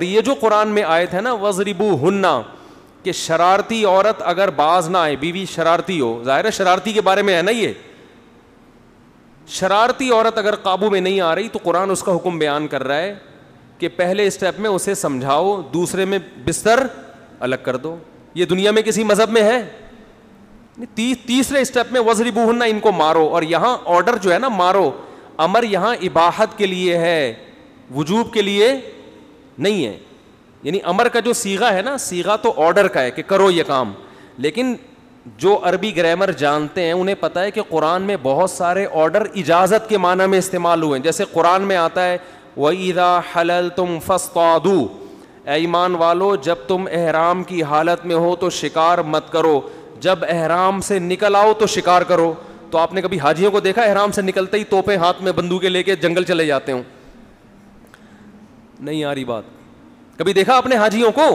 तो ये जो कुरान में आए थे ना वजरिबू हन्ना कि शरारती औरत अगर बाज ना आए बीवी शरारती हो जाहिर है शरारती के बारे में है ना ये शरारती औरत अगर काबू में नहीं आ रही तो कुरान उसका हुक्म बयान कर रहा है कि पहले स्टेप में उसे समझाओ दूसरे में बिस्तर अलग कर दो ये दुनिया में किसी मजहब में है ती, तीसरे स्टेप में वजरिबू हुन्ना इनको मारो और यहां ऑर्डर जो है ना मारो अमर यहां इबाहत के लिए है वजूब के लिए नहीं है यानी अमर का जो सीगा है ना सीगा तो ऑर्डर का है कि करो ये काम लेकिन जो अरबी ग्रामर जानते हैं उन्हें पता है कि कुरान में बहुत सारे ऑर्डर इजाज़त के माना में इस्तेमाल हुए हैं जैसे कुरान में आता है वईदा हलल तुम फस्तादू ऐमान वालो जब तुम एहराम की हालत में हो तो शिकार मत करो जब एहराम से निकल आओ तो शिकार करो तो आपने कभी हाजियों को देखा अहराम से निकलते ही तोपें हाथ में बंदूकें लेके जंगल चले जाते हो नहीं आ रही बात कभी देखा आपने हाजियों को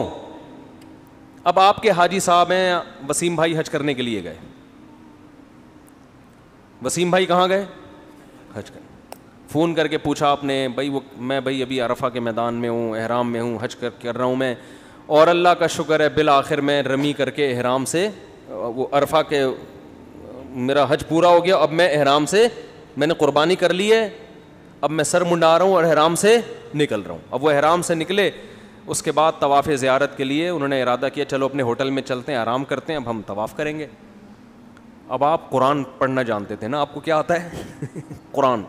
अब आपके हाजी साहब हैं वसीम भाई हज करने के लिए गए वसीम भाई कहाँ गए हज कर फ़ोन करके पूछा आपने भाई वो मैं भाई अभी अरफा के मैदान में हूँ अहराम में हूँ हज कर कर रहा हूँ मैं और अल्लाह का शुक्र है बिल आखिर मैं रमी करके अहराम से वो अरफा के मेरा हज पूरा हो गया अब मैं अहराम से मैंने कुर्बानी कर ली है अब मैं सर मुंडा रहा हूँ और अहराम से निकल रहा हूँ अब वो अहराम से निकले उसके बाद तवाफ़ ज़्यारत के लिए उन्होंने इरादा किया चलो अपने होटल में चलते हैं आराम करते हैं अब हम तवाफ़ करेंगे अब आप कुरान पढ़ना जानते थे ना आपको क्या आता है कुरान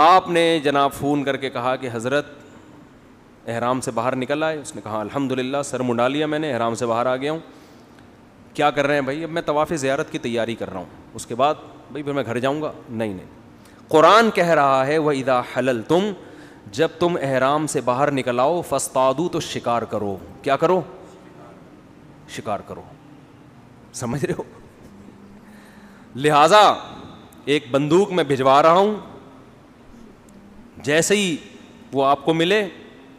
आपने जनाब फ़ोन करके कहा कि हज़रत अहराम से बाहर निकल आए उसने कहा अल्हम्दुलिल्लाह सर मुंडा लिया मैंने अहराम से बाहर आ गया हूँ क्या कर रहे हैं भाई अब मैं तवाफ़ ज़्यारत की तैयारी कर रहा हूँ उसके बाद भाई फिर मैं घर जाऊँगा नहीं नहीं कुरान कह रहा है वह इदा हलल तुम जब तुम एहराम से बाहर निकल निकलाओ फस्तादू तो शिकार करो क्या करो शिकार करो समझ रहे हो लिहाजा एक बंदूक में भिजवा रहा हूं जैसे ही वो आपको मिले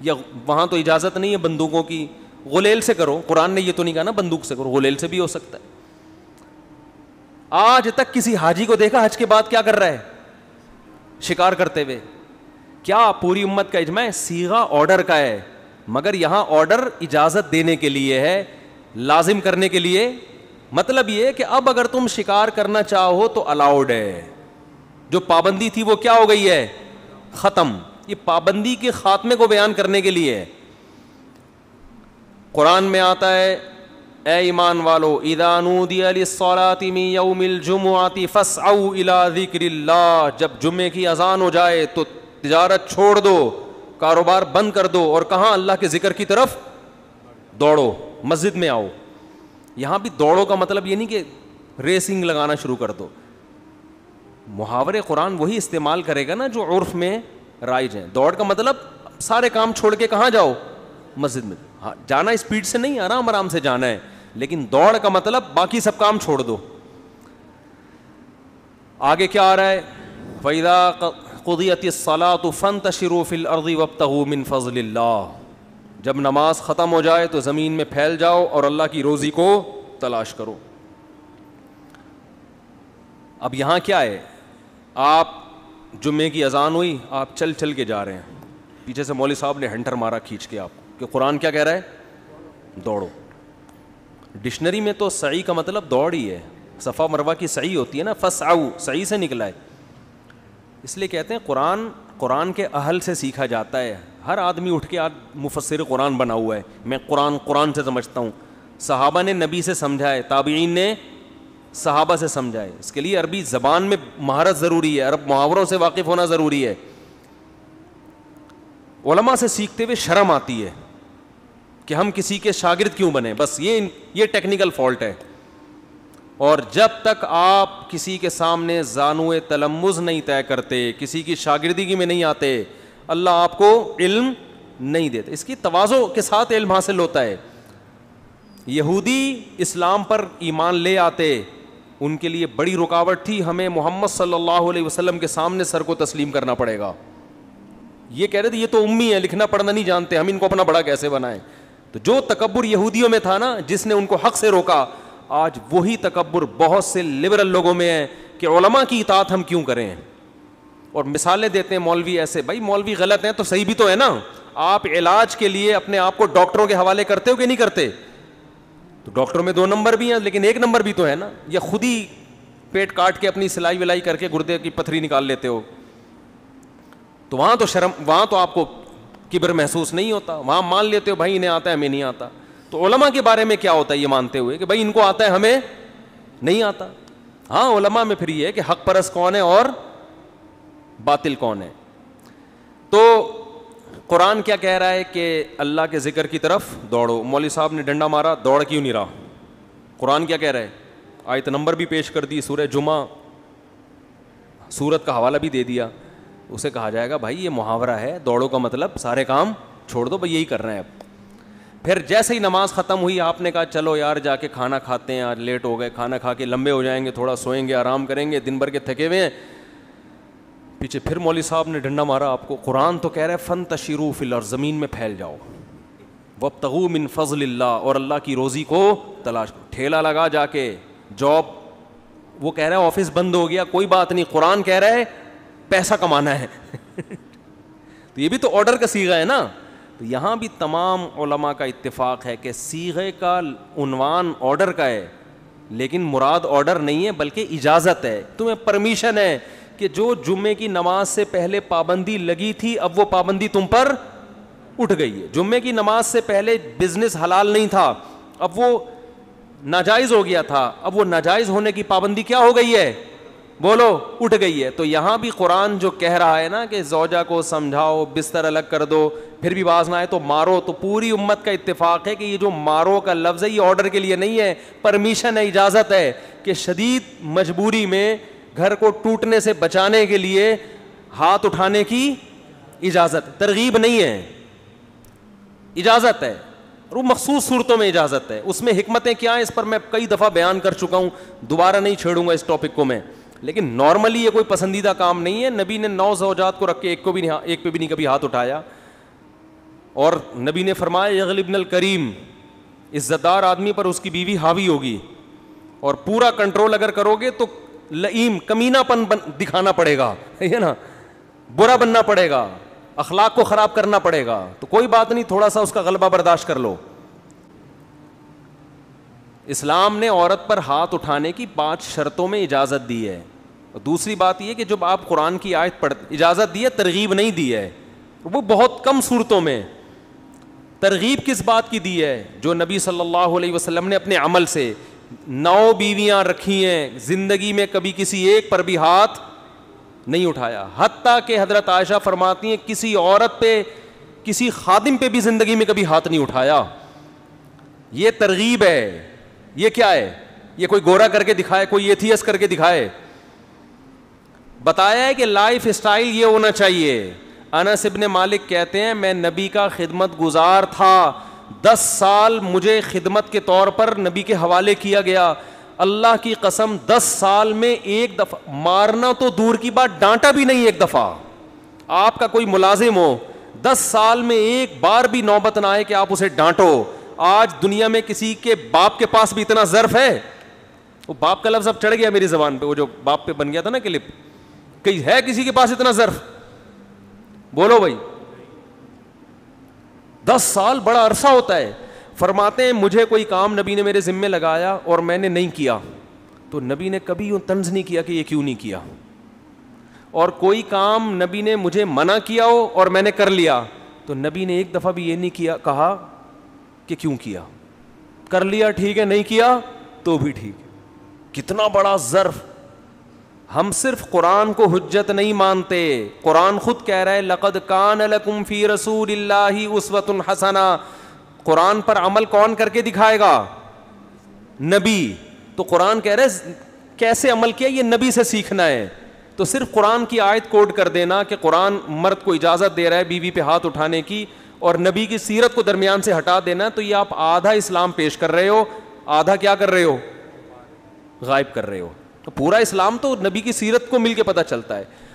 या वहां तो इजाजत नहीं है बंदूकों की गुलेल से करो कुरान ने ये तो नहीं कहा ना बंदूक से करो गुलेल से भी हो सकता है आज तक किसी हाजी को देखा हज के बाद क्या कर रहा है शिकार करते हुए क्या पूरी उम्मत का इजमा सीगा ऑर्डर का है मगर यहां ऑर्डर इजाज़त देने के लिए है लाजिम करने के लिए मतलब यह कि अब अगर तुम शिकार करना चाहो तो अलाउड है जो पाबंदी थी वो क्या हो गई है ख़त्म ये पाबंदी के ख़ात्मे को बयान करने के लिए कुरान में आता है ए ईमान वालो इदानूदियमिल जुमाती फ़स जब जुमे की अजान हो जाए तो तजारत छोड़ दो कारोबार बंद कर दो और कहाँ अल्लाह के ज़िक्र की तरफ दौड़ो मस्जिद में आओ यहाँ भी दौड़ो का मतलब ये नहीं कि रेसिंग लगाना शुरू कर दो मुहावरे कुरान वही इस्तेमाल करेगा ना जो उर्फ में राइज है दौड़ का मतलब सारे काम छोड़ के कहाँ जाओ मस्जिद में हाँ जाना स्पीड से नहीं आराम आराम से जाना है लेकिन दौड़ का मतलब बाकी सब काम छोड़ दो आगे क्या आ रहा है फैदा कुदियत सलात फ़न तशरूफ़िल अर्दी वबतमिन फ़ज़ल्ला जब नमाज ख़त्म हो जाए तो ज़मीन में फैल जाओ और अल्लाह की रोज़ी को तलाश करो अब यहां क्या है आप जुम्मे की अजान हुई आप चल चल के जा रहे हैं पीछे से मौली साहब ने हंटर मारा खींच के आपको कि कुरान क्या कह रहा है दौड़ो डिक्शनरी में तो सही का मतलब दौड़ ही है सफ़ा मरवा की सही होती है ना फस आऊ सही से निकला है इसलिए कहते हैं कुरान कुरान के अहल से सीखा जाता है हर आदमी उठ के आज मुफसर कुरान बना हुआ है मैं कुरान कुरान से समझता हूँ सहाबा ने नबी से समझा है ताबीन ने सहाबा से समझा है इसके लिए अरबी ज़बान में महारत ज़रूरी है अरब मुहावरों से वाकिफ़ होना ज़रूरी है ओलमा से सीखते हुए शर्म आती है कि हम किसी के शागिर्द क्यों बने बस ये ये टेक्निकल फॉल्ट है और जब तक आप किसी के सामने जानू तलमुज नहीं तय करते किसी की शागिर्दगी में नहीं आते अल्लाह आपको इल्म नहीं देते इसकी तोज़ो के साथ इल्म हासिल होता है यहूदी इस्लाम पर ईमान ले आते उनके लिए बड़ी रुकावट थी हमें मोहम्मद सल्लल्लाहु अलैहि वसल्लम के सामने सर को तस्लीम करना पड़ेगा ये कह रहे थे ये तो उम्मी है लिखना पढ़ना नहीं जानते हम इनको अपना बड़ा कैसे बनाएं तो जो तकबर यहूदियों में था ना जिसने उनको हक से रोका आज वही तकबर बहुत से लिबरल लोगों में है कि ओलमा की इतात हम क्यों करें और मिसालें देते हैं मौलवी ऐसे भाई मौलवी गलत है तो सही भी तो है ना आप इलाज के लिए अपने आप को डॉक्टरों के हवाले करते हो कि नहीं करते तो डॉक्टरों में दो नंबर भी हैं लेकिन एक नंबर भी तो है ना या खुद ही पेट काट के अपनी सिलाई विलाई करके गुर्दे की पथरी निकाल लेते हो तो वहां तो शर्म वहां तो आपको किबर महसूस नहीं होता वहां मान लेते हो भाई इन्हें आता है हमें नहीं आता तो ओलमा के बारे में क्या होता है ये मानते हुए कि भाई इनको आता है हमें नहीं आता हाँ ओलमा में फिर ये कि हक परस कौन है और बातिल कौन है तो कुरान क्या कह रहा है कि अल्लाह के ज़िक्र की तरफ दौड़ो मौली साहब ने डंडा मारा दौड़ क्यों नहीं रहा कुरान क्या कह रहा है आयत नंबर भी पेश कर दी सूर्य जुमा सूरत का हवाला भी दे दिया उसे कहा जाएगा भाई ये मुहावरा है दौड़ो का मतलब सारे काम छोड़ दो भाई यही कर रहे हैं अब फिर जैसे ही नमाज ख़त्म हुई आपने कहा चलो यार जाके खाना खाते हैं आज लेट हो गए खाना खा के लंबे हो जाएंगे थोड़ा सोएंगे आराम करेंगे दिन भर के थके हुए हैं पीछे फिर मौली साहब ने डंडा मारा आपको कुरान तो कह रहे हैं फ़न तशीरू और ज़मीन में फैल जाओ वब तहू मिन फजल और अल्लाह की रोज़ी को तलाश ठेला लगा जाके जॉब वो कह रहे हैं ऑफिस बंद हो गया कोई बात नहीं कुरान कह रहा है पैसा कमाना है तो ये भी तो ऑर्डर का सीगा है ना तो यहाँ भी तमाम ओलमा का इत्तेफाक है कि सीगे का उनवान ऑर्डर का है लेकिन मुराद ऑर्डर नहीं है बल्कि इजाज़त है तुम्हें परमिशन है कि जो जुम्मे की नमाज से पहले पाबंदी लगी थी अब वो पाबंदी तुम पर उठ गई है जुम्मे की नमाज से पहले बिजनेस हलाल नहीं था अब वो नाजायज़ हो गया था अब वो नाजायज़ होने की पाबंदी क्या हो गई है बोलो उठ गई है तो यहां भी कुरान जो कह रहा है ना कि जोजा को समझाओ बिस्तर अलग कर दो फिर भी बाज ना आए तो मारो तो पूरी उम्मत का इत्तेफाक है कि ये जो मारो का लफ्ज़ है ये ऑर्डर के लिए नहीं है परमिशन है इजाज़त है कि शदीद मजबूरी में घर को टूटने से बचाने के लिए हाथ उठाने की इजाज़त तरगीब नहीं है इजाज़त है और वो मखसूस सूरतों में इजाज़त है उसमें हिकमतें क्या है इस पर मैं कई दफ़ा बयान कर चुका हूं दोबारा नहीं छेड़ूंगा इस टॉपिक को मैं लेकिन नॉर्मली ये कोई पसंदीदा काम नहीं है नबी ने नौ सौजात को रख के एक को भी नहीं एक पे भी नहीं कभी हाथ उठाया और नबी ने फरमाया यगलिबनल करीम इज्जतदार आदमी पर उसकी बीवी हावी होगी और पूरा कंट्रोल अगर करोगे तो लईम कमीनापन दिखाना पड़ेगा है ना बुरा बनना पड़ेगा अखलाक को ख़राब करना पड़ेगा तो कोई बात नहीं थोड़ा सा उसका गलबा बर्दाश्त कर लो इस्लाम ने औरत पर हाथ उठाने की पांच शर्तों में इजाज़त दी है और दूसरी बात यह कि जब आप कुरान की आयत पढ़ इजाज़त दी है तरगीब नहीं दी है तो वो बहुत कम सूरतों में तरगीब किस बात की दी है जो नबी सल्लल्लाहु अलैहि वसल्लम ने अपने अमल से नौ बीवियां रखी हैं ज़िंदगी में कभी किसी एक पर भी हाथ नहीं उठाया हती के हजरत आयशा फरमाती हैं किसी औरत पे किसी खादिम पे भी ज़िंदगी में कभी हाथ नहीं उठाया ये तरगीब है ये क्या है ये कोई गोरा करके दिखाए कोई एथियस करके दिखाए बताया है कि लाइफ स्टाइल ये होना चाहिए अनस इबन मालिक कहते हैं मैं नबी का खिदमत गुजार था दस साल मुझे खिदमत के तौर पर नबी के हवाले किया गया अल्लाह की कसम दस साल में एक दफ़ा मारना तो दूर की बात डांटा भी नहीं एक दफ़ा आपका कोई मुलाजिम हो दस साल में एक बार भी नौबत ना आए कि आप उसे डांटो आज दुनिया में किसी के बाप के पास भी इतना ज़र्फ है वो बाप का लफ्ज़ अब चढ़ गया मेरी ज़बान पर वो जो बाप पे बन गया था ना क्लिप कहीं है किसी के पास इतना ज़र्फ बोलो भाई दस साल बड़ा अरसा होता है फरमाते हैं मुझे कोई काम नबी ने मेरे ज़िम्मे लगाया और मैंने नहीं किया तो नबी ने कभी यूँ तंज नहीं किया कि ये क्यों नहीं किया और कोई काम नबी ने मुझे मना किया हो और मैंने कर लिया तो नबी ने एक दफ़ा भी ये नहीं किया कहा कि क्यों किया कर लिया ठीक है नहीं किया तो भी ठीक है कितना बड़ा ज़र्फ हम सिर्फ कुरान को हजत नहीं मानते कुरान खुद कह रहा है लक़द कान लकुम फ़ी रसूल उसवतन हसना कुरान पर अमल कौन करके दिखाएगा नबी तो कुरान कह रहे कैसे अमल किया ये नबी से सीखना है तो सिर्फ कुरान की आयत कोड कर देना कि कुरान मर्द को इजाज़त दे रहा है बीवी पे हाथ उठाने की और नबी की सीरत को दरमियान से हटा देना तो ये आप आधा इस्लाम पेश कर रहे हो आधा क्या कर रहे हो गायब कर रहे हो तो पूरा इस्लाम तो नबी की सीरत को मिलके पता चलता है